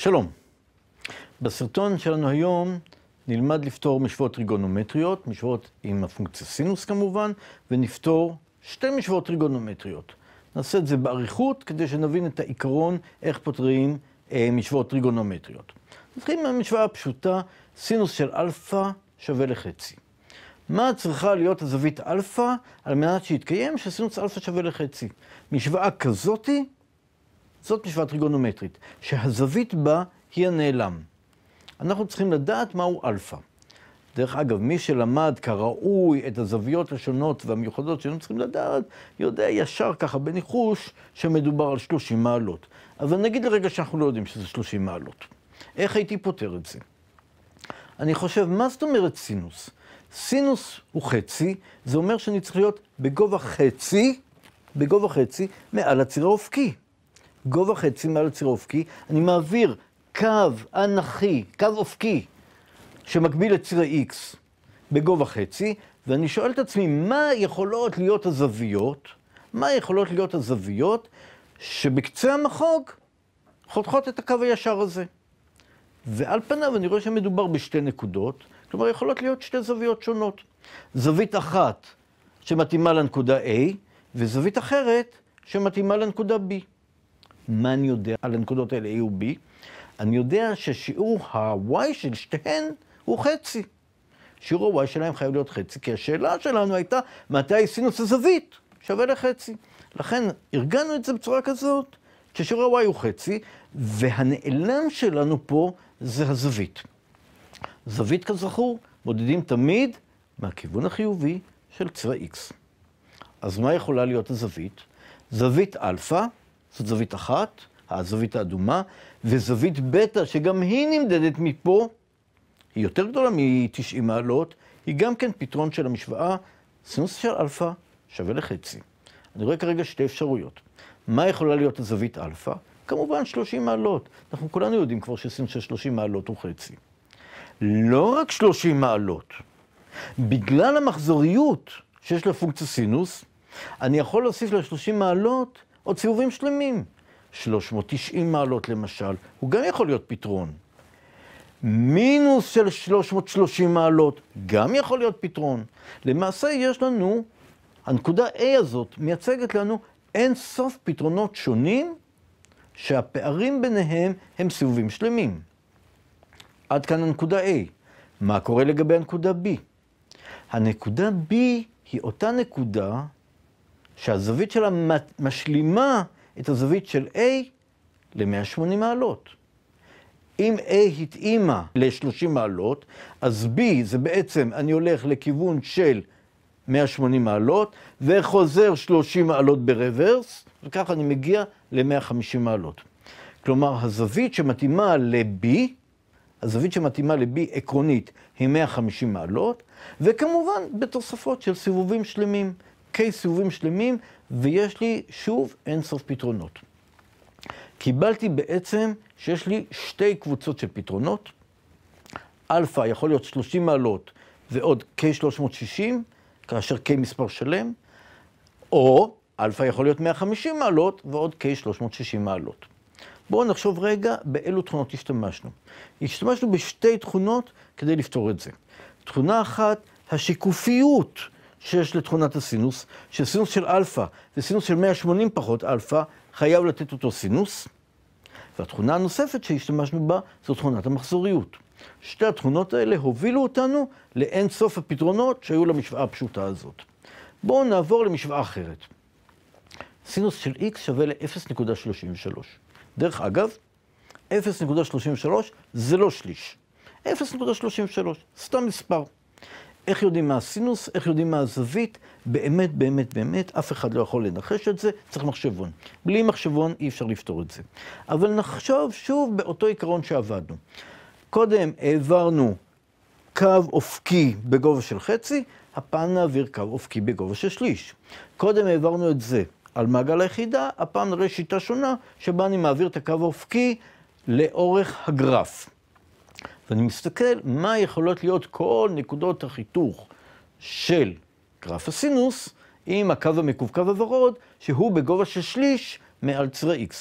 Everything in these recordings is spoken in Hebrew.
שלום. בסרטון שלנו היום נלמד לפתור משוואות טריגונומטריות, משוואות עם הפונקציה סינוס כמובן, ונפתור שתי משוואות טריגונומטריות. נעשה את זה באריכות כדי שנבין את העיקרון איך פותרים אה, משוואות טריגונומטריות. נתחיל מהמשוואה הפשוטה, סינוס של אלפא שווה לחצי. מה צריכה להיות הזווית אלפא על מנת שיתקיים שסינוס אלפא שווה לחצי? משוואה כזאתי זאת משוואה טריגונומטרית, שהזווית בה היא הנעלם. אנחנו צריכים לדעת מהו אלפא. דרך אגב, מי שלמד כראוי את הזוויות השונות והמיוחדות שהיינו צריכים לדעת, יודע ישר ככה בניחוש שמדובר על 30 מעלות. אבל נגיד לרגע שאנחנו לא יודעים שזה 30 מעלות. איך הייתי פותר את זה? אני חושב, מה זאת אומרת סינוס? סינוס הוא חצי, זה אומר שאני צריך להיות בגובה חצי, בגובה חצי, מעל הציר האופקי. גובה חצי מעל הציר האופקי, אני מעביר קו אנכי, קו אופקי, שמקביל לציר ה-X בגובה חצי, ואני שואל את עצמי, מה יכולות להיות הזוויות, מה יכולות להיות הזוויות שבקצה המחוג חותכות את הקו הישר הזה? ועל פניו אני רואה שמדובר בשתי נקודות, כלומר יכולות להיות שתי זוויות שונות. זווית אחת שמתאימה לנקודה A, וזווית אחרת שמתאימה לנקודה B. מה אני יודע על הנקודות האלה A ו-B? אני יודע ששיעור ה-Y של שתיהן הוא חצי. שיעור ה-Y שלהם חייב להיות חצי, כי השאלה שלנו הייתה, מתי סינוס הזווית שווה לחצי. לכן ארגנו את זה בצורה כזאת, ששיעור ה-Y הוא חצי, והנעלם שלנו פה זה הזווית. זווית, כזכור, מודדים תמיד מהכיוון החיובי של צבע X. אז מה יכולה להיות הזווית? זווית אלפא זאת זווית אחת, הזווית האדומה, וזווית בטא, שגם היא נמדדת מפה, היא יותר גדולה מ-90 מעלות, היא גם כן פתרון של המשוואה, סינוס של אלפא שווה לחצי. אני רואה כרגע שתי אפשרויות. מה יכולה להיות הזווית אלפא? כמובן 30 מעלות. אנחנו כולנו יודעים כבר שסינוס של 30 מעלות הוא חצי. לא רק 30 מעלות, בגלל המחזוריות שיש לפונקציה סינוס, אני יכול להוסיף ל-30 מעלות עוד סיבובים שלמים. 390 מעלות למשל, הוא גם יכול להיות פתרון. מינוס של 330 מעלות גם יכול להיות פתרון. למעשה יש לנו, הנקודה A הזאת מייצגת לנו אין סוף פתרונות שונים שהפערים ביניהם הם סיבובים שלמים. עד כאן הנקודה A. מה קורה לגבי הנקודה B? הנקודה B היא אותה נקודה שהזווית שלה משלימה את הזווית של A ל-180 מעלות. אם A התאימה ל-30 מעלות, אז B זה בעצם, אני הולך לכיוון של 180 מעלות, וחוזר 30 מעלות ברוורס, וככה אני מגיע ל-150 מעלות. כלומר, הזווית שמתאימה ל-B, הזווית שמתאימה ל-B עקרונית היא 150 מעלות, וכמובן בתוספות של סיבובים שלמים. קייס סיבובים שלמים, ויש לי שוב אינסוף פתרונות. קיבלתי בעצם שיש לי שתי קבוצות של פתרונות. אלפא יכול להיות 30 מעלות ועוד K360, כאשר K מספר שלם, או אלפא יכול להיות 150 מעלות ועוד K360 מעלות. בואו נחשוב רגע באילו תכונות השתמשנו. השתמשנו בשתי תכונות כדי לפתור את זה. תכונה אחת, השיקופיות שיש לתכונת הסינוס, שסינוס של אלפא וסינוס של 180 פחות אלפא, חייב לתת אותו סינוס. והתכונה הנוספת שהשתמשנו בה זו תכונת המחזוריות. שתי התכונות האלה הובילו אותנו לאין סוף הפתרונות שהיו למשוואה הפשוטה הזאת. בואו נעבור למשוואה אחרת. סינוס של x שווה ל-0.33. דרך אגב, 0.33 זה לא שליש. 0.33, סתם מספר. איך יודעים מה הסינוס, איך יודעים מה הזווית, באמת, באמת, באמת, אף אחד לא יכול לנחש את זה, צריך מחשבון. בלי מחשבון אי אפשר לפתור את זה. אבל נחשוב שוב באותו עיקרון שעבדנו. קודם העברנו קו אופקי בגובה של חצי, הפעם נעביר קו אופקי בגובה של שליש. קודם העברנו את זה על מעגל היחידה, הפעם נראה שיטה שונה, שבה אני מעביר את הקו האופקי לאורך הגרף. ואני מסתכל מה יכולות להיות כל נקודות החיתוך של גרף הסינוס עם הקו המקווקו הוורוד, שהוא בגובה של שליש מעל צרה x.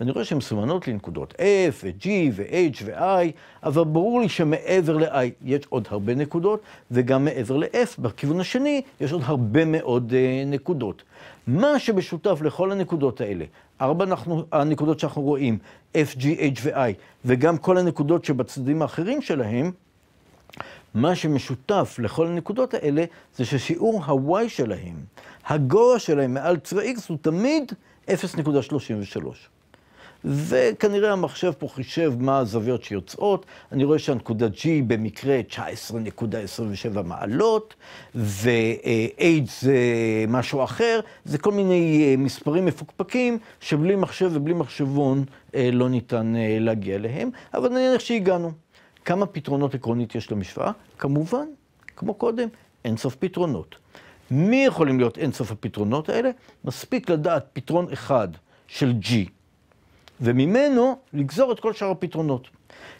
ואני רואה שהן מסומנות לי נקודות f ו-g ו-h ו-i, אבל ברור לי שמעבר ל-i יש עוד הרבה נקודות, וגם מעבר ל-f, בכיוון השני, יש עוד הרבה מאוד uh, נקודות. מה שמשותף לכל הנקודות האלה, ארבע אנחנו, הנקודות שאנחנו רואים, F, G, H ו-I, וגם כל הנקודות שבצדדים האחרים שלהם, מה שמשותף לכל הנקודות האלה, זה ששיעור ה-Y שלהם, הגובה שלהם מעל צבע X הוא תמיד 0.33. וכנראה המחשב פה חישב מה הזוויות שיוצאות. אני רואה שהנקודה G היא במקרה 19.27 מעלות, ו-H זה משהו אחר, זה כל מיני אה, מספרים מפוקפקים שבלי מחשב ובלי מחשבון אה, לא ניתן אה, להגיע אליהם, אבל נניח שהגענו. כמה פתרונות עקרונית יש למשוואה? כמובן, כמו קודם, אינסוף פתרונות. מי יכולים להיות אינסוף הפתרונות האלה? מספיק לדעת פתרון אחד של G וממנו לגזור את כל שאר הפתרונות.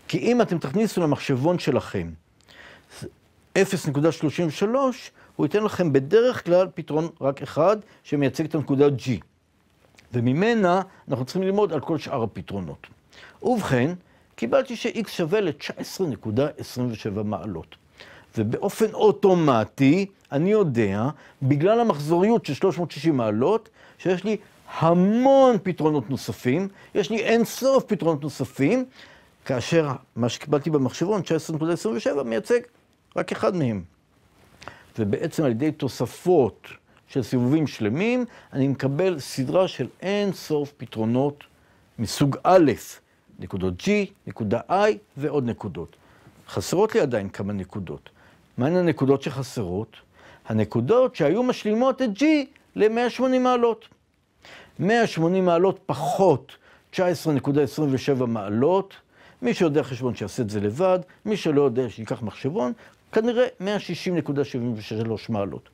כי אם אתם תכניסו למחשבון שלכם 0.33, הוא ייתן לכם בדרך כלל פתרון רק אחד, שמייצג את הנקודה G. וממנה אנחנו צריכים ללמוד על כל שאר הפתרונות. ובכן, קיבלתי ש-x שווה ל-19.27 מעלות. ובאופן אוטומטי, אני יודע, בגלל המחזוריות של 360 מעלות, שיש לי המון פתרונות נוספים, יש לי אין סוף פתרונות נוספים, כאשר מה שקיבלתי במחשבון, 19.27, מייצג רק אחד מהם. ובעצם על ידי תוספות של סיבובים שלמים, אני מקבל סדרה של אין סוף פתרונות מסוג א', נקודות G, נקודה I ועוד נקודות. חסרות לי עדיין כמה נקודות. מהן הנקודות שחסרות? הנקודות שהיו משלימות את G ל-180 מעלות. 180 מעלות פחות 19.27 מעלות. מי שיודע חשבון שיעשה את זה לבד, מי שלא יודע שייקח מחשבון, כנראה 160.73 מעלות.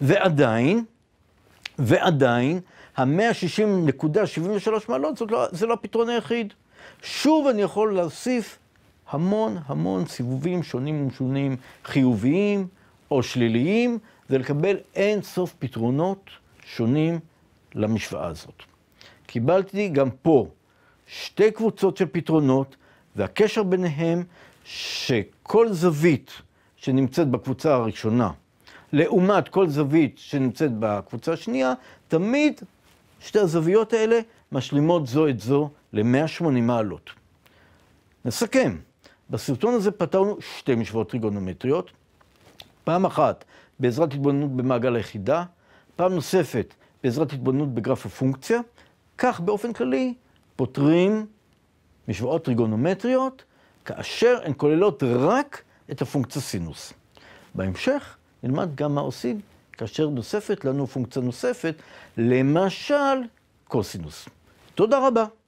ועדיין, ועדיין, ה-160.73 מעלות זה לא, זה לא הפתרון היחיד. שוב אני יכול להוסיף המון המון סיבובים שונים ומשונים, חיוביים או שליליים, ולקבל אין סוף פתרונות שונים למשוואה הזאת. קיבלתי גם פה שתי קבוצות של פתרונות, והקשר ביניהם שכל זווית שנמצאת בקבוצה הראשונה, לעומת כל זווית שנמצאת בקבוצה השנייה, תמיד שתי הזוויות האלה משלימות זו את זו ל-180 מעלות. נסכם, בסרטון הזה פתרנו שתי משוואות טריגונומטריות. פעם אחת בעזרת התבוננות במעגל היחידה, פעם נוספת בעזרת התבוננות בגרף הפונקציה. כך באופן כללי פותרים משוואות טריגונומטריות, כאשר הן כוללות רק את הפונקציה סינוס. בהמשך נלמד גם מה עושים כאשר נוספת לנו פונקציה נוספת, למשל קוסינוס. תודה רבה.